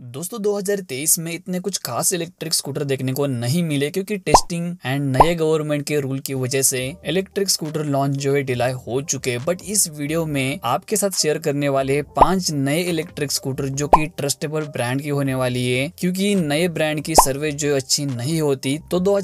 दोस्तों 2023 में इतने कुछ खास इलेक्ट्रिक स्कूटर देखने को नहीं मिले क्योंकि टेस्टिंग एंड नए गवर्नमेंट के रूल की वजह से इलेक्ट्रिक स्कूटर लॉन्च जो है डिलाई हो चुके हैं बट इस वीडियो में आपके साथ शेयर करने वाले पांच नए इलेक्ट्रिक स्कूटर जो कि ट्रस्टेबल ब्रांड की होने वाली है क्योंकि नए ब्रांड की सर्विस जो अच्छी नहीं होती तो दो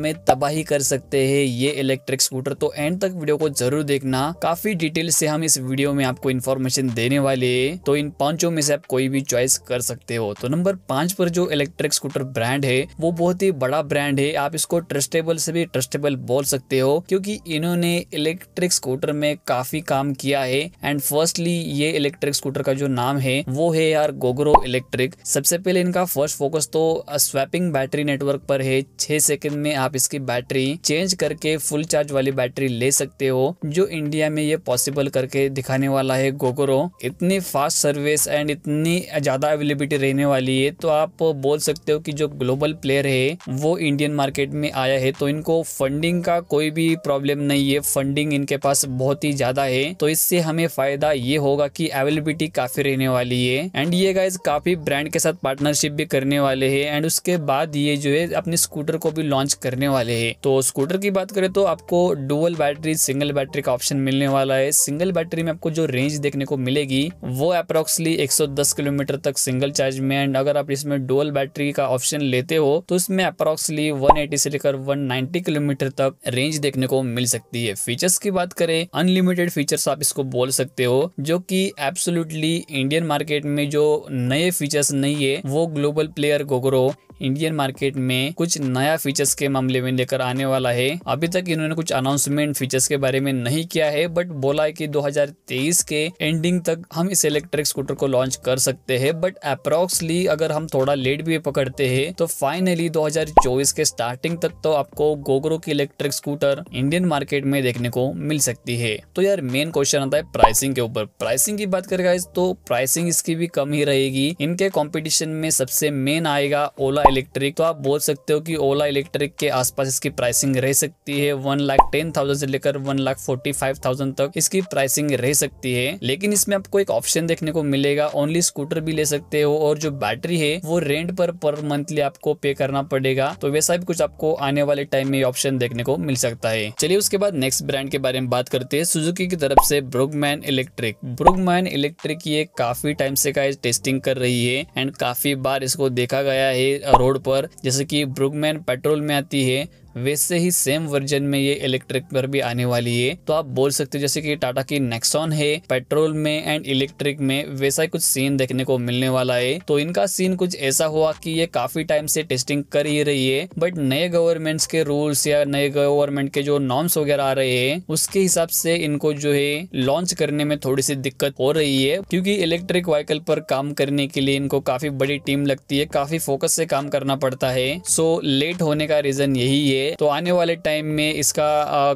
में तबाही कर सकते है ये इलेक्ट्रिक स्कूटर तो एंड तक वीडियो को जरूर देखना काफी डिटेल से हम इस वीडियो में आपको इन्फॉर्मेशन देने वाले है तो इन पांचों में से आप कोई भी चॉइस कर सकते सकते हो तो नंबर पांच पर जो इलेक्ट्रिक स्कूटर ब्रांड है वो बहुत ही बड़ा ब्रांड है आप इसको ट्रस्टेबल से भी ट्रस्टेबल बोल सकते हो क्योंकि इन्होंने इलेक्ट्रिक स्कूटर में काफी काम किया है एंड फर्स्टली ये इलेक्ट्रिक स्कूटर का जो नाम है वो है यार गोगरो इलेक्ट्रिक सबसे पहले इनका फर्स्ट फोकस तो स्वैपिंग बैटरी नेटवर्क पर है छह सेकंड में आप इसकी बैटरी चेंज करके फुल चार्ज वाली बैटरी ले सकते हो जो इंडिया में ये पॉसिबल करके दिखाने वाला है गोगोरो इतनी फास्ट सर्विस एंड इतनी ज्यादा अवेलेबल कॉम्पिटी रहने वाली है तो आप बोल सकते हो कि जो ग्लोबल प्लेयर है वो इंडियन मार्केट में आया है तो इनको फंडिंग का कोई भी प्रॉब्लम नहीं है फंडिंग इनके पास बहुत ही ज़्यादा है तो इससे हमें फ़ायदा ये होगा कि अवेलेबिलिटी काफ़ी रहने वाली है एंड ये गाइज काफ़ी ब्रांड के साथ पार्टनरशिप भी करने वाले है एंड उसके बाद ये जो है अपने स्कूटर को भी लॉन्च करने वाले है तो स्कूटर की बात करें तो आपको डुअल बैटरी सिंगल बैटरी का ऑप्शन मिलने वाला है सिंगल बैटरी में आपको जो रेंज देखने को मिलेगी वो अप्रोक्सली 110 किलोमीटर तक सिंगल चार्जमेंट अगर आप इसमें डोल बैटरी का ऑप्शन लेते हो तो इसमें अप्रोक्सली 180 से लेकर 190 किलोमीटर तक रेंज देखने को मिल सकती है फीचर्स की बात करें अनलिमिटेड फीचर्स आप इसको बोल सकते हो जो कि एब्सोल्युटली इंडियन मार्केट में जो नए फीचर्स नहीं है वो global player Gogoro Indian market में कुछ नया फीचर्स के मामले में लेकर आने वाला है अभी तक इन्होंने कुछ अनाउंसमेंट फीचर्स के बारे में नहीं किया है बट बोला है कि 2023 के एंडिंग तक हम इस इलेक्ट्रिक स्कूटर को लॉन्च कर सकते हैं बट अप्रोक्सली अगर हम थोड़ा लेट भी पकड़ते हैं तो फाइनली 2024 के स्टार्टिंग तक तो आपको गोगरो की इलेक्ट्रिक स्कूटर इंडियन मार्केट में देखने को मिल सकती है तो यार मेन क्वेश्चन आता है प्राइसिंग के ऊपर प्राइसिंग की बात करेगा तो प्राइसिंग इसकी भी कम ही रहेगी इनके कॉम्पिटिशन में सबसे मेन आएगा ओला ओला इलेक्ट्रिक तो आप बोल सकते हो कि ओला इलेक्ट्रिक के आसपास इसकी प्राइसिंग रह सकती है वन लाख टेन थाउजेंड से लेकर one lakh forty five thousand तक इसकी प्राइसिंग रह सकती है लेकिन इसमें आपको एक ऑप्शन देखने को मिलेगा ओनली स्कूटर भी ले सकते हो और जो बैटरी है वो रेंट पर पर मंथली आपको पे करना पड़ेगा तो वैसा भी कुछ आपको आने वाले टाइम में ऑप्शन देखने को मिल सकता है चलिए उसके बाद नेक्स्ट ब्रांड के बारे में बात करते हैं सुजुकी की तरफ से ब्रुगमैन इलेक्ट्रिक ब्रुगमैन इलेक्ट्रिक ये काफी टाइम से का टेस्टिंग कर रही है एंड काफी बार इसको देखा गया है रोड पर जैसे कि ब्रुगमैन पेट्रोल में आती है वैसे ही सेम वर्जन में ये इलेक्ट्रिक पर भी आने वाली है तो आप बोल सकते हो जैसे कि टाटा की नेक्सॉन है पेट्रोल में एंड इलेक्ट्रिक में वैसा ही कुछ सीन देखने को मिलने वाला है तो इनका सीन कुछ ऐसा हुआ कि ये काफी टाइम से टेस्टिंग कर ही रही है बट नए गवर्नमेंट के रूल्स या नए गवर्नमेंट के जो नॉर्म्स वगैरह आ रहे है उसके हिसाब से इनको जो है लॉन्च करने में थोड़ी सी दिक्कत हो रही है क्योंकि इलेक्ट्रिक व्हीकल पर काम करने के लिए इनको काफी बड़ी टीम लगती है काफी फोकस से काम करना पड़ता है सो लेट होने का रीजन यही है है तो आने वाले टाइम में इसका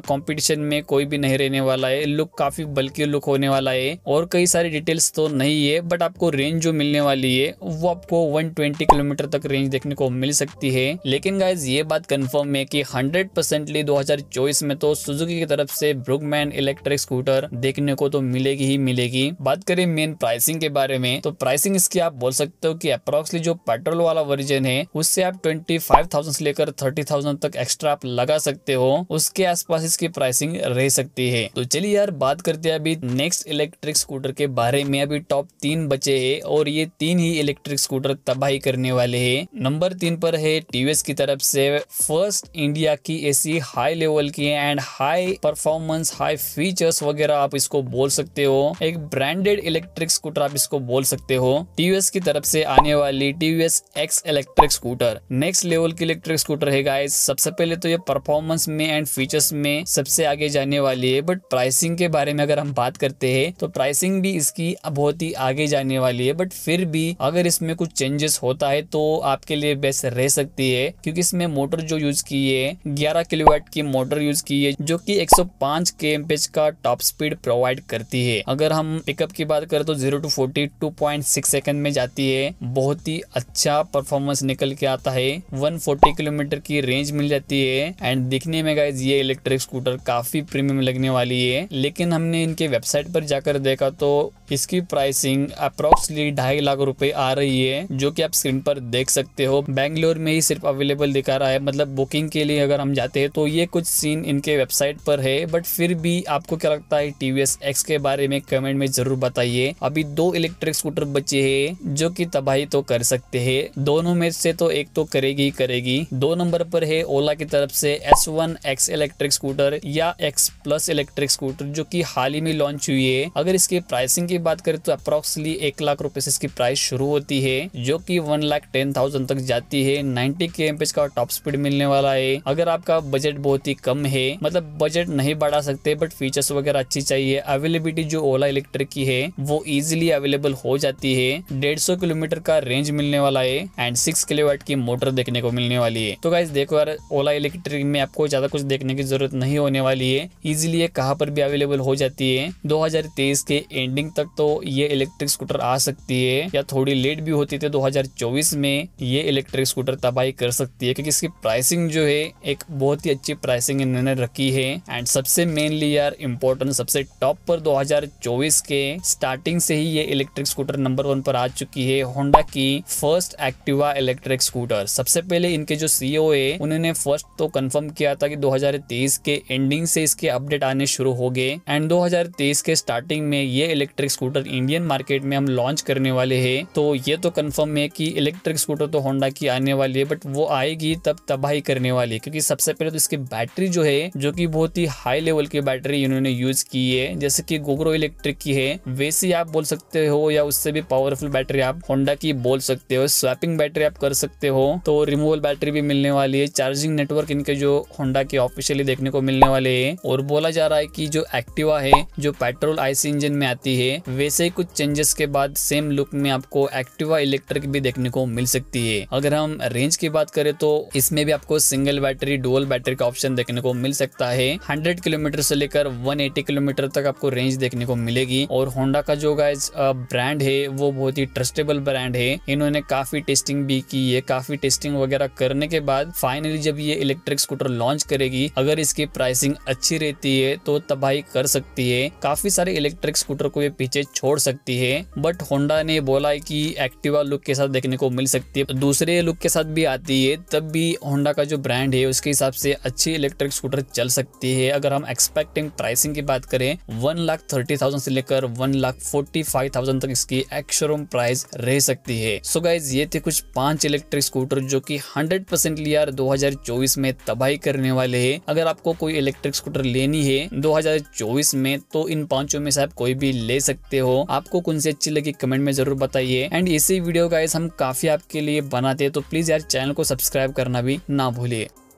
कंपटीशन में कोई भी नहीं रहने वाला है लुक काफी बल्कि लुक होने वाला है और कई सारी डिटेल्स तो नहीं है बट आपको रेंज जो मिलने वाली है वो आपको 120 किलोमीटर तक रेंज देखने को मिल सकती है लेकिन गाइज ये बात कन्फर्म है की हंड्रेड परसेंटली में तो सुजुकी की तरफ से ब्रुकमैन इलेक्ट्रिक स्कूटर देखने को तो मिलेगी ही मिलेगी बात करें मेन प्राइसिंग के बारे में तो प्राइसिंग इसकी आप बोल सकते हो कि अप्रोक्सली जो पेट्रोल वाला वर्जन है उससे आप 25,000 से लेकर 30,000 तक एक्स्ट्रा एक्स्ट्रा आप लगा सकते हो उसके आसपास इसकी प्राइसिंग रह सकती है तो चलिए यार बात करते हैं अभी नेक्स्ट इलेक्ट्रिक स्कूटर के बारे में अभी टॉप तीन बचे है और ये तीन ही इलेक्ट्रिक स्कूटर तबाही करने वाले है नंबर तीन पर है टीवीएस की तरफ से फर्स्ट इंडिया की ऐसी हाई लेवल की and high performance high features वगैरह आप इसको बोल सकते हो एक ब्रांडेड इलेक्ट्रिक स्कूटर आप इसको बोल सकते हो टीवीएस की तरफ से आने वाली TVS X electric scooter next level की इलेक्ट्रिक स्कूटर है गाइस सबसे पहले पहले तो ये परफॉर्मेंस में एंड फीचर्स में सबसे आगे जाने वाली है बट प्राइसिंग के बारे में अगर हम बात करते हैं तो प्राइसिंग भी इसकी बहुत ही आगे जाने वाली है बट फिर भी अगर इसमें कुछ चेंजेस होता है तो आपके लिए बेस्ट रह सकती है क्योंकि इसमें मोटर जो यूज की है ग्यारह किलोवाट की मोटर यूज की है जो एक सौ पांच का टॉप स्पीड प्रोवाइड करती है अगर हम पिकअप की बात करें तो zero two point six second में जाती है बहुत ही अच्छा परफॉर्मेंस निकल के आता है 140 किलोमीटर की रेंज मिल जाती सकती है एंड दिखने में गाइज ये इलेक्ट्रिक स्कूटर काफी प्रीमियम लगने वाली है लेकिन हमने इनके वेबसाइट पर जाकर देखा तो इसकी प्राइसिंग अप्रोक्सली ढाई लाख रुपए आ रही है जो कि आप स्क्रीन पर देख सकते हो बैंगलोर में ही सिर्फ अवेलेबल दिखा रहा है मतलब बुकिंग के लिए अगर हम जाते हैं तो ये कुछ सीन इनके वेबसाइट पर है बट फिर भी आपको क्या लगता है टीवीएस एक्स के बारे में कमेंट में जरूर बताइए अभी दो इलेक्ट्रिक स्कूटर बचे है जो की तबाही तो कर सकते है दोनों में से तो एक तो करेगी करेगी दो नंबर पर है ओला की तरफ से S one X electric scooter या एक्स प्लस इलेक्ट्रिक स्कूटर जो कि हाल ही में लॉन्च हुई है अगर इसकी प्राइसिंग की बात करें तो अप्रोक्सली एक लाख रुपए से इसकी प्राइस शुरू होती है जो कि वन लाख टेन थाउजेंड तक जाती है नाइन्टी के एम का टॉप स्पीड मिलने वाला है अगर आपका बजट बहुत ही कम है मतलब बजट नहीं बढ़ा सकते बट फीचर्स वगैरह अच्छी चाहिए अवेलेबिलिटी जो ओला इलेक्ट्रिक की है वो इजिली अवेलेबल हो जाती है डेढ़ सौ किलोमीटर का रेंज मिलने वाला है एंड सिक्स किलोवाट की मोटर देखने को मिलने वाली है तो गाइज देखो यार ओला ओला इलेक्ट्रिक में आपको ज़्यादा कुछ देखने की जरूरत नहीं होने वाली है इजिली ये कहाँ पर भी अवेलेबल हो जाती है 2023 के एंडिंग तक तो ये इलेक्ट्रिक स्कूटर आ सकती है या थोड़ी लेट भी होती थी दो में ये इलेक्ट्रिक स्कूटर तबाही कर सकती है क्योंकि इसकी प्राइसिंग जो है एक बहुत ही अच्छी प्राइसिंग इन्होंने रखी है एंड सबसे मेनली यार इम्पोर्टेंट सबसे टॉप पर 2024 के स्टार्टिंग से ही ये इलेक्ट्रिक स्कूटर नंबर वन पर आ चुकी है होंडा की फर्स्ट एक्टिवा इलेक्ट्रिक स्कूटर सबसे पहले इनके जो सीईओ e है उन्होंने फर्स्ट फर्स्ट तो कंफर्म किया था कि 2023 के एंडिंग से इसके अपडेट आने शुरू हो गए एंड 2023 के स्टार्टिंग में ये इलेक्ट्रिक स्कूटर इंडियन मार्केट में हम लॉन्च करने वाले हैं तो ये तो कंफर्म है कि इलेक्ट्रिक स्कूटर तो होंडा की आने वाली है बट वो आएगी तब तबाही करने वाली है क्योंकि सबसे पहले तो इसकी बैटरी जो है जो की बहुत ही हाई लेवल की बैटरी इन्होंने यूज की है जैसे की गोग्रो इलेक्ट्रिक की है वैसे आप बोल सकते हो या उससे भी पावरफुल बैटरी आप होंडा की बोल सकते हो स्वैपिंग बैटरी आप कर सकते हो तो रिमूवल बैटरी भी मिलने वाली है चार्जिंग नेट नेटवर्क इनके जो होंडा के ऑफिशियली देखने को मिलने वाले हैं और बोला जा रहा है कि जो एक्टिवा है जो पेट्रोल आईसी इंजन में आती है वैसे ही कुछ चेंजेस के बाद सेम लुक में आपको एक्टिवा इलेक्ट्रिक भी देखने को मिल सकती है अगर हम रेंज की बात करें तो इसमें भी आपको सिंगल बैटरी डुअल बैटरी का ऑप्शन देखने को मिल सकता है हंड्रेड किलोमीटर से लेकर वन किलोमीटर तक आपको रेंज देखने को मिलेगी और होंडा का जो गाइज ब्रांड है वो बहुत ही ट्रस्टेबल ब्रांड है इन्होंने काफी टेस्टिंग भी की है काफी टेस्टिंग वगैरह करने के बाद फाइनली जब ये इलेक्ट्रिक स्कूटर लॉन्च करेगी अगर इसकी प्राइसिंग अच्छी रहती है तो तबाही कर सकती है काफी सारे इलेक्ट्रिक स्कूटर को ये पीछे छोड़ सकती है बट होंडा ने बोला है कि एक्टिवा लुक के साथ देखने को मिल सकती है दूसरे लुक के साथ भी आती है तब भी होंडा का जो ब्रांड है उसके हिसाब से अच्छी इलेक्ट्रिक स्कूटर चल सकती है अगर हम एक्सपेक्टिंग प्राइसिंग की बात करें वन लाख थर्टी थाउजेंड से लेकर one lakh forty five thousand तक इसकी एक्स प्राइस रह सकती है सो so गाइज ये थे कुछ पांच इलेक्ट्रिक स्कूटर जो की हंड्रेड परसेंट लिया दो हजार चौबीस 2024 में तबाही करने वाले है अगर आपको कोई इलेक्ट्रिक स्कूटर लेनी है 2024 में तो इन पांचों में से आप कोई भी ले सकते हो आपको कौन सी अच्छी लगी कमेंट में जरूर बताइए एंड इसी वीडियो का हम काफी आपके लिए बनाते हैं तो प्लीज यार चैनल को सब्सक्राइब करना भी ना भूलिए